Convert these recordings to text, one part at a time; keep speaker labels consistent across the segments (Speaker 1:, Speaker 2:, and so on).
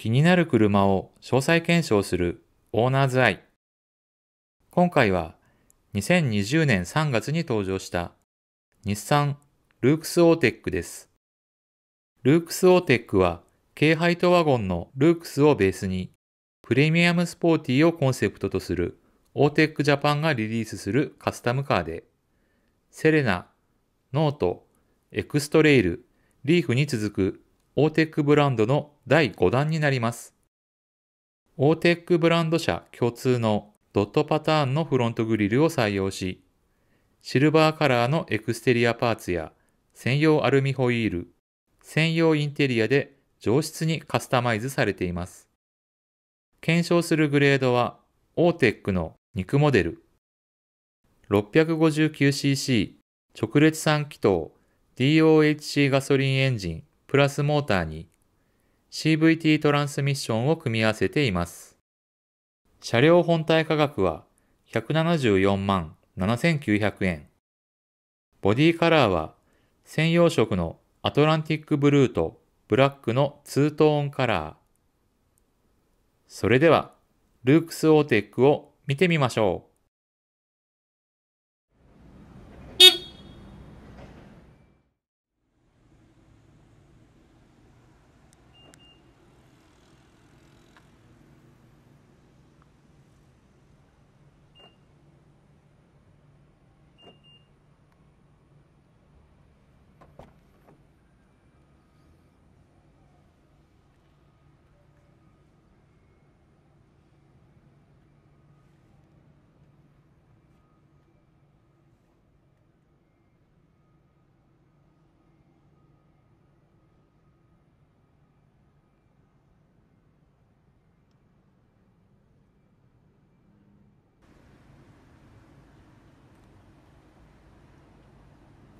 Speaker 1: 気になる車を詳細検証するオーナーズアイ。今回は2020年3月に登場した日産ルークスオーテックです。ルークスオーテックは軽ハイトワゴンのルークスをベースにプレミアムスポーティーをコンセプトとするオーテックジャパンがリリースするカスタムカーでセレナ、ノート、エクストレイル、リーフに続くオーテックブランドの第5弾になります。オーテックブランド社共通のドットパターンのフロントグリルを採用し、シルバーカラーのエクステリアパーツや専用アルミホイール、専用インテリアで上質にカスタマイズされています。検証するグレードは、オーテックの肉モデル、659cc 直列3気筒 DOHC ガソリンエンジンプラスモーターに CVT トランスミッションを組み合わせています。車両本体価格は174万7900円。ボディカラーは専用色のアトランティックブルーとブラックのツートーンカラー。それでは、ルークスオーテックを見てみましょう。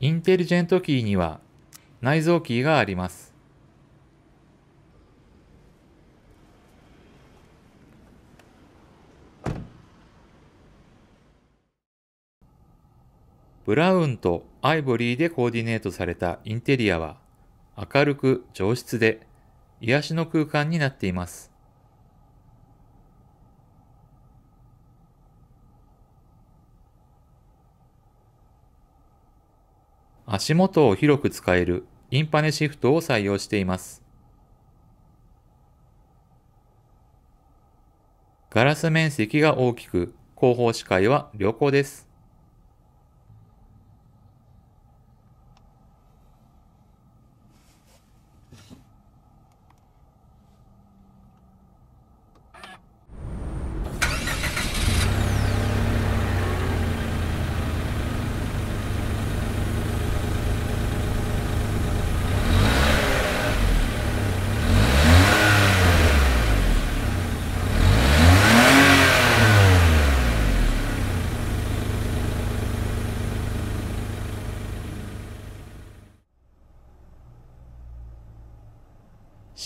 Speaker 1: インテリジェントキーには内蔵キーがあります。ブラウンとアイボリーでコーディネートされたインテリアは明るく上質で癒しの空間になっています。足元を広く使えるインパネシフトを採用しています。ガラス面積が大きく、後方視界は良好です。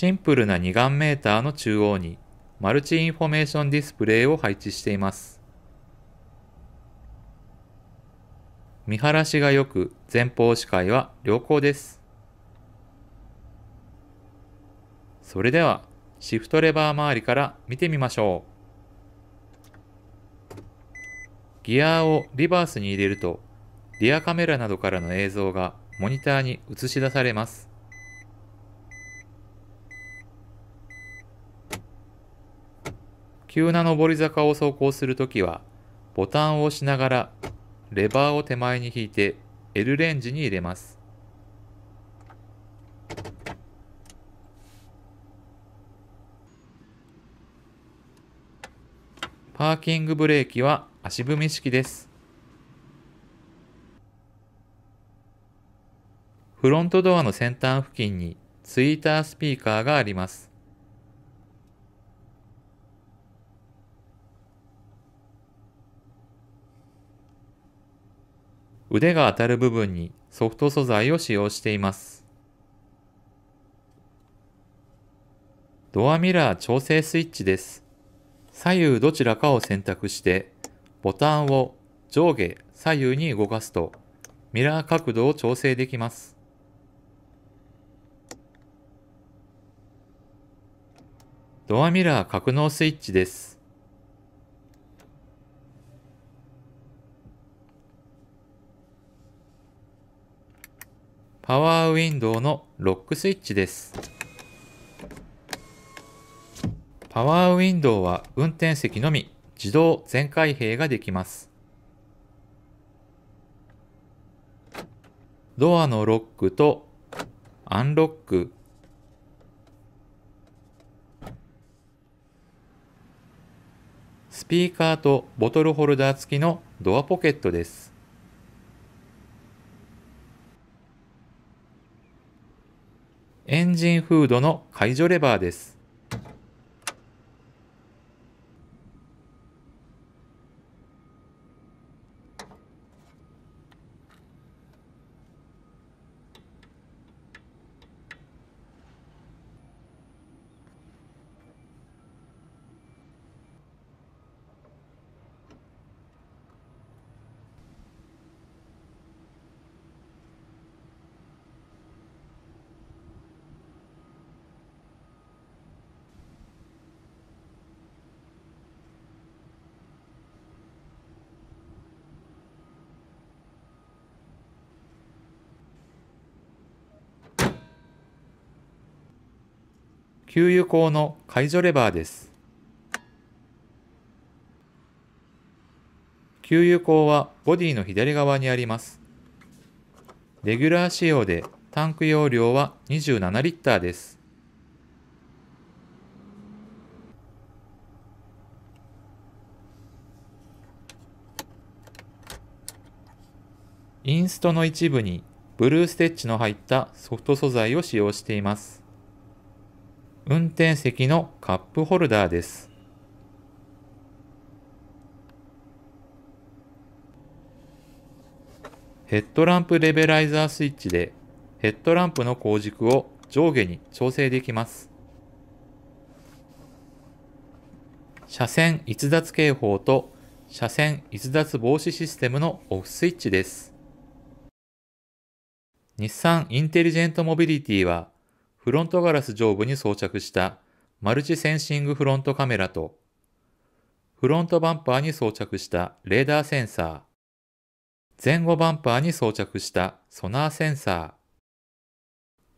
Speaker 1: シンプルな2眼メーターの中央にマルチインフォメーションディスプレイを配置しています。見晴らしが良く前方視界は良好です。それではシフトレバー周りから見てみましょう。ギアをリバースに入れるとリアカメラなどからの映像がモニターに映し出されます。急な上り坂を走行するときは、ボタンを押しながら、レバーを手前に引いて L レンジに入れます。パーキングブレーキは足踏み式です。フロントドアの先端付近にツイータースピーカーがあります。腕が当たる部分にソフト素材を使用しています。ドアミラー調整スイッチです。左右どちらかを選択して、ボタンを上下左右に動かすと、ミラー角度を調整できます。ドアミラー格納スイッチです。パワーウィンドウのロックスイッチです。パワーウィンドウは運転席のみ自動全開閉ができます。ドアのロックとアンロック、スピーカーとボトルホルダー付きのドアポケットです。エンジンフードの解除レバーです。給油口の解除レバーです。給油口はボディの左側にあります。レギュラー仕様でタンク容量は27リッターです。インストの一部にブルーステッチの入ったソフト素材を使用しています。運転席のカップホルダーです。ヘッドランプレベライザースイッチでヘッドランプの光軸を上下に調整できます。車線逸脱警報と車線逸脱防止システムのオフスイッチです。日産インテリジェントモビリティはフロントガラス上部に装着したマルチセンシングフロントカメラと、フロントバンパーに装着したレーダーセンサー、前後バンパーに装着したソナーセンサー、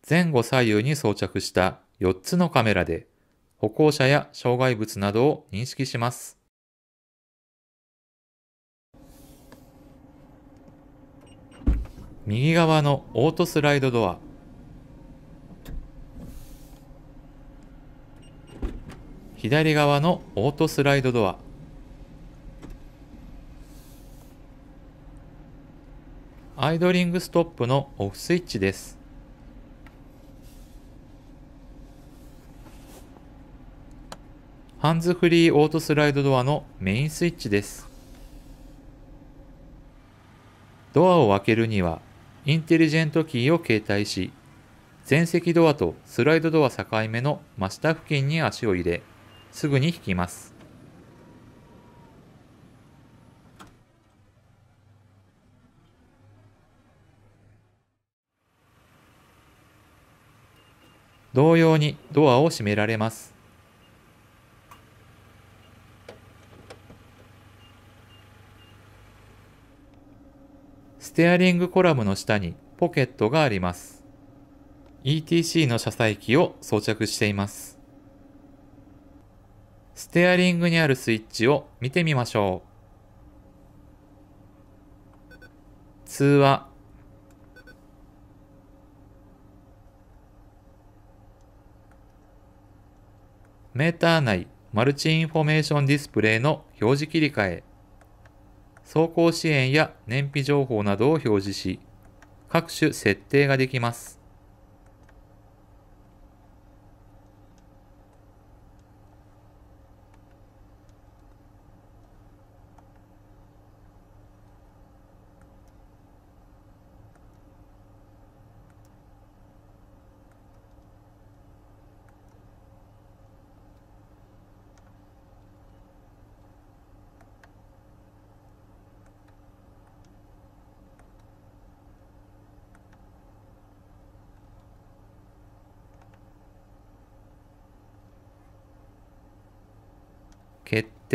Speaker 1: 前後左右に装着した4つのカメラで歩行者や障害物などを認識します。右側のオートスライドドア。左側のオートスライドドアアイドリングストップのオフスイッチですハンズフリーオートスライドドアのメインスイッチですドアを開けるにはインテリジェントキーを携帯し前席ドアとスライドドア境目の真下付近に足を入れすぐに引きます。同様にドアを閉められます。ステアリングコラムの下にポケットがあります。ETC の車載機を装着しています。ステアリングにあるスイッチを見てみましょう。通話。メーター内マルチインフォメーションディスプレイの表示切り替え。走行支援や燃費情報などを表示し、各種設定ができます。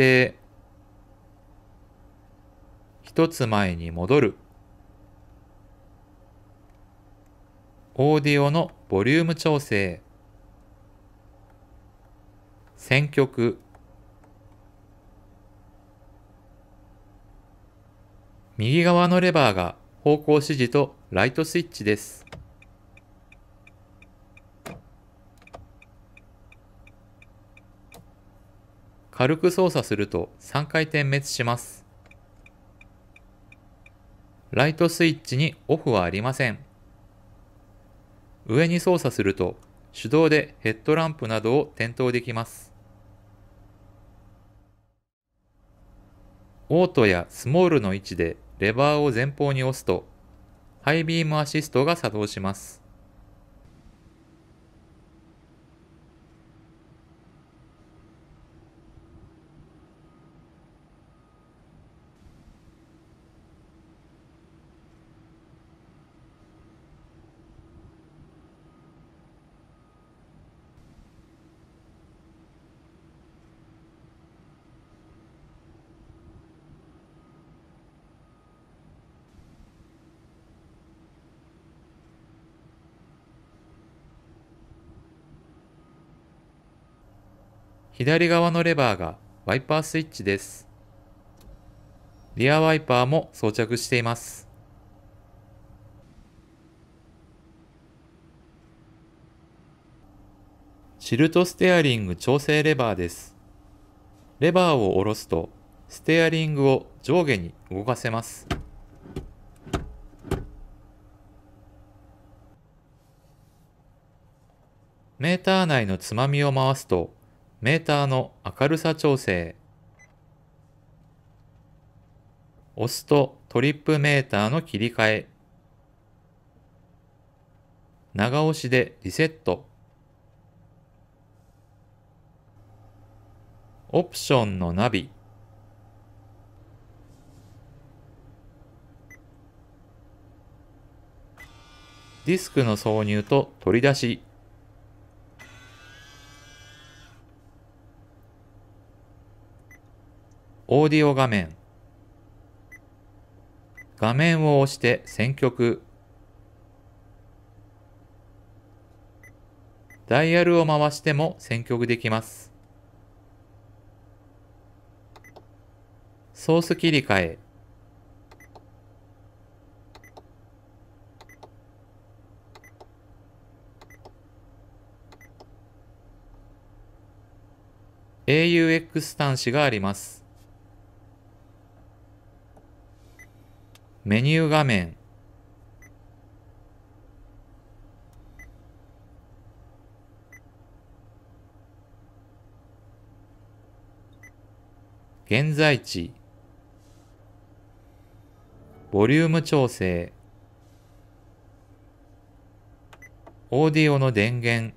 Speaker 1: して一つ前に戻るオーディオのボリューム調整選曲右側のレバーが方向指示とライトスイッチです。軽く操作すると3回点滅します。ライトスイッチにオフはありません。上に操作すると手動でヘッドランプなどを点灯できます。オートやスモールの位置でレバーを前方に押すとハイビームアシストが作動します。左側のレバーがワイパースイッチです。リアワイパーも装着しています。チルトステアリング調整レバーです。レバーを下ろすと、ステアリングを上下に動かせます。メーター内のつまみを回すと、メーターの明るさ調整押すとトリップメーターの切り替え長押しでリセットオプションのナビディスクの挿入と取り出しオーディオ画面。画面を押して選曲。ダイヤルを回しても選曲できます。ソース切り替え。AUX 端子があります。メニュー画面、現在地、ボリューム調整、オーディオの電源、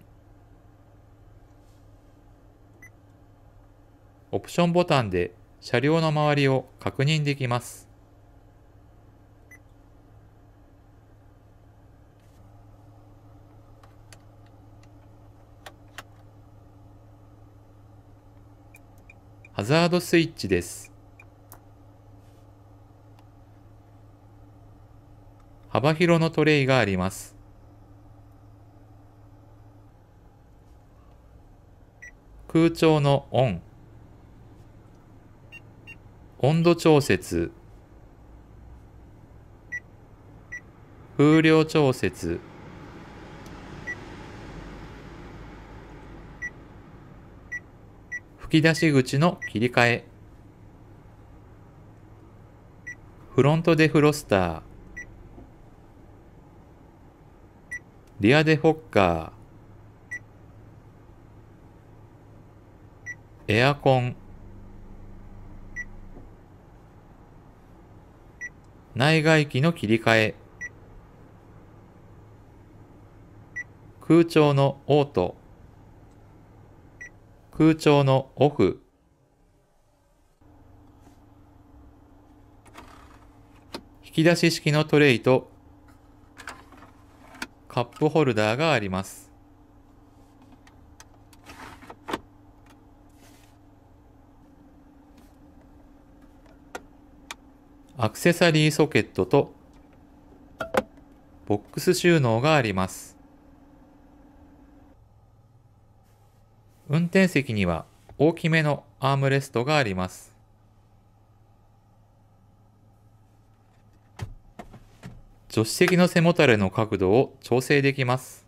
Speaker 1: オプションボタンで車両の周りを確認できます。ハザードスイッチです。幅広のトレイがあります。空調のオン。温度調節。風量調節。き出し口の切り替え。フロントデフロスター。リアデフォッカー。エアコン。内外機の切り替え。空調のオート。空調のオフ引き出し式のトレイとカップホルダーがありますアクセサリーソケットとボックス収納があります運転席には大きめのアームレストがあります。助手席の背もたれの角度を調整できます。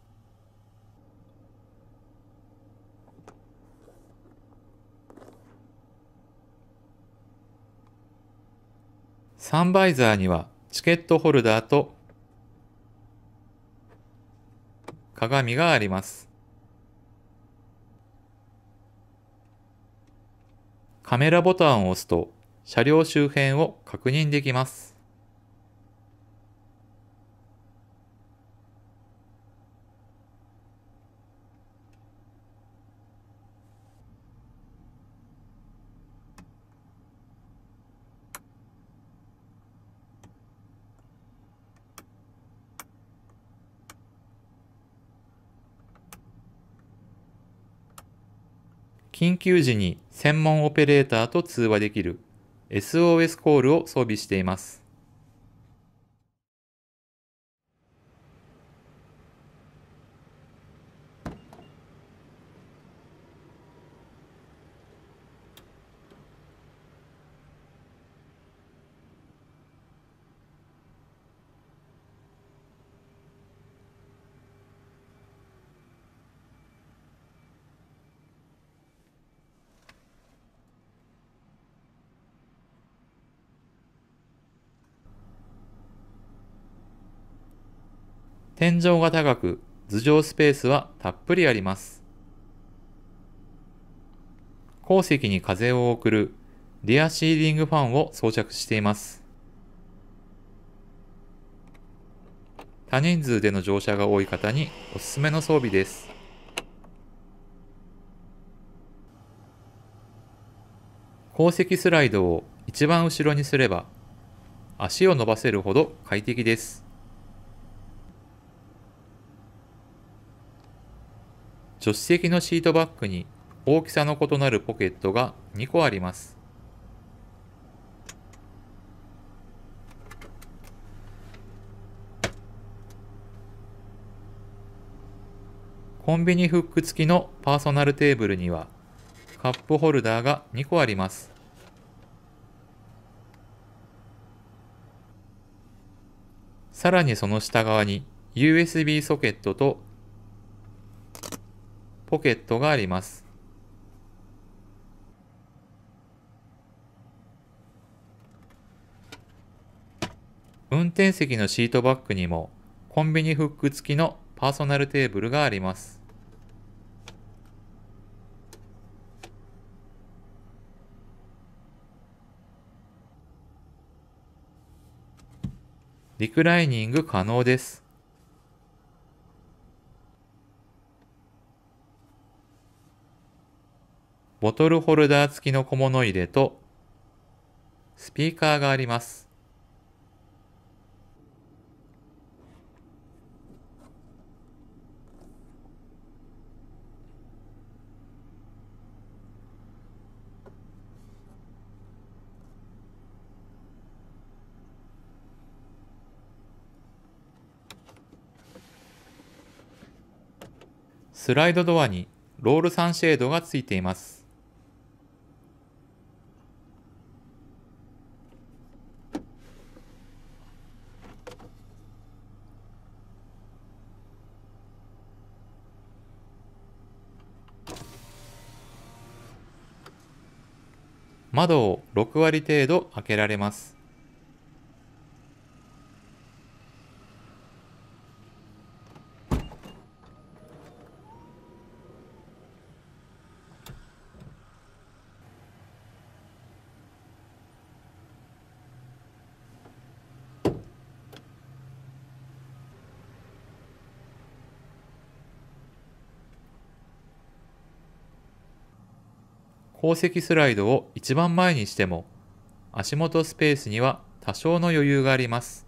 Speaker 1: サンバイザーにはチケットホルダーと鏡があります。カメラボタンを押すと車両周辺を確認できます。緊急時に専門オペレーターと通話できる SOS コールを装備しています。天井が高く、頭上スペースはたっぷりあります。後席に風を送るリアシーリングファンを装着しています。多人数での乗車が多い方におすすめの装備です。後席スライドを一番後ろにすれば足を伸ばせるほど快適です。助手席のシートバッグに大きさの異なるポケットが2個あります。コンビニフック付きのパーソナルテーブルにはカップホルダーが2個あります。さらにその下側に USB ソケットとポケットがあります。運転席のシートバッグにもコンビニフック付きのパーソナルテーブルがあります。リクライニング可能です。ボトルホルダー付きの小物入れと、スピーカーがあります。スライドドアにロールサンシェードが付いています。窓を6割程度開けられます。宝石スライドを一番前にしても、足元スペースには多少の余裕があります。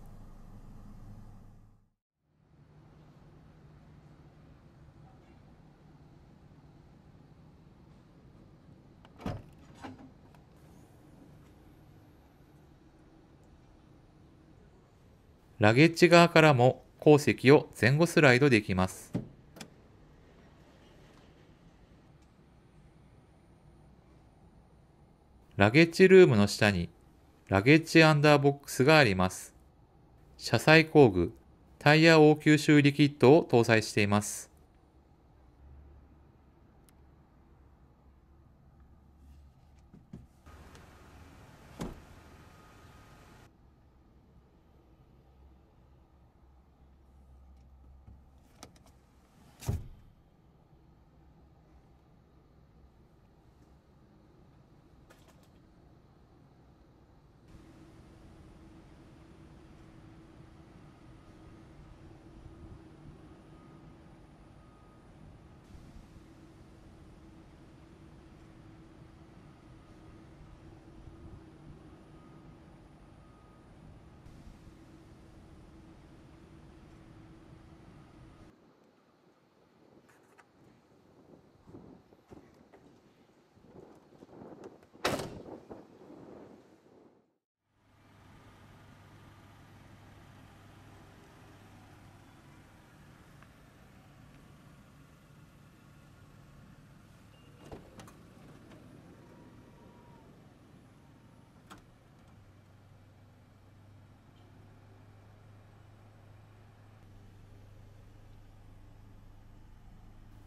Speaker 1: ラゲッジ側からも鉱石を前後スライドできます。ラゲッジルームの下にラゲッジアンダーボックスがあります。車載工具、タイヤ応急修理キットを搭載しています。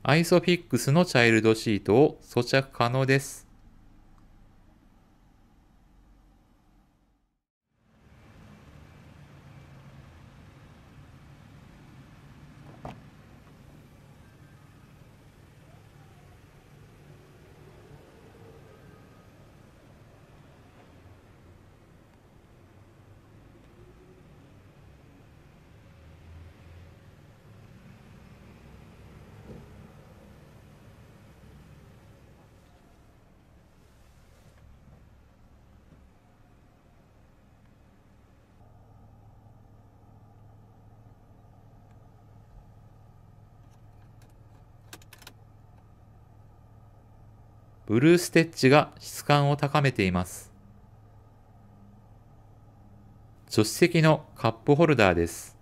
Speaker 1: ISOFIX のチャイルドシートを装着可能です。ブルーステッチが質感を高めています。助手席のカップホルダーです。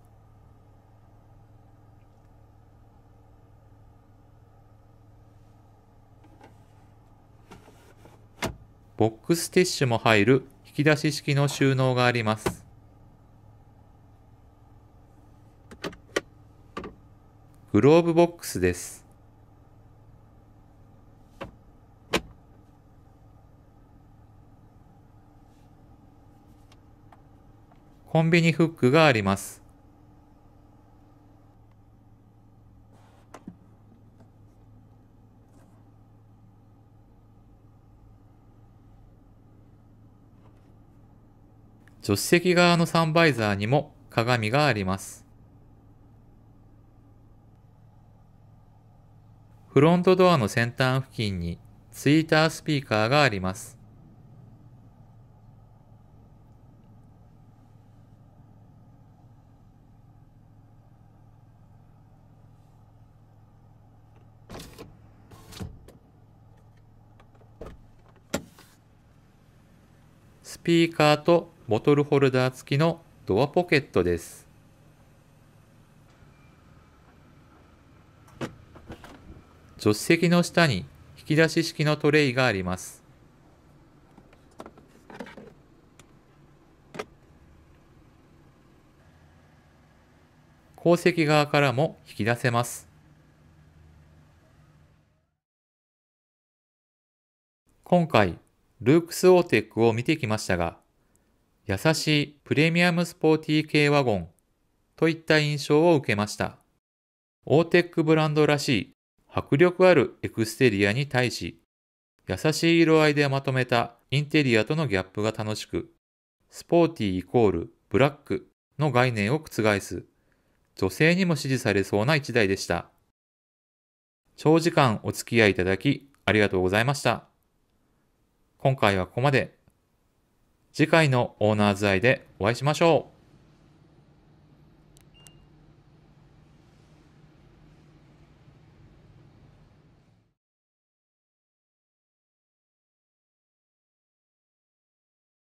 Speaker 1: ボックスティッシュも入る引き出し式の収納があります。グローブボックスです。コンビニフックがあります。助手席側のサンバイザーにも鏡があります。フロントドアの先端付近にツイータースピーカーがあります。ピーカーとボトルホルダー付きのドアポケットです。助手席の下に引き出し式のトレイがあります。後席側からも引き出せます。今回ルークスオーテックを見てきましたが、優しいプレミアムスポーティー系ワゴンといった印象を受けました。オーテックブランドらしい迫力あるエクステリアに対し、優しい色合いでまとめたインテリアとのギャップが楽しく、スポーティーイコールブラックの概念を覆す、女性にも支持されそうな一台でした。長時間お付き合いいただきありがとうございました。今回はここまで。次回のオーナーズ愛でお会いしましょう。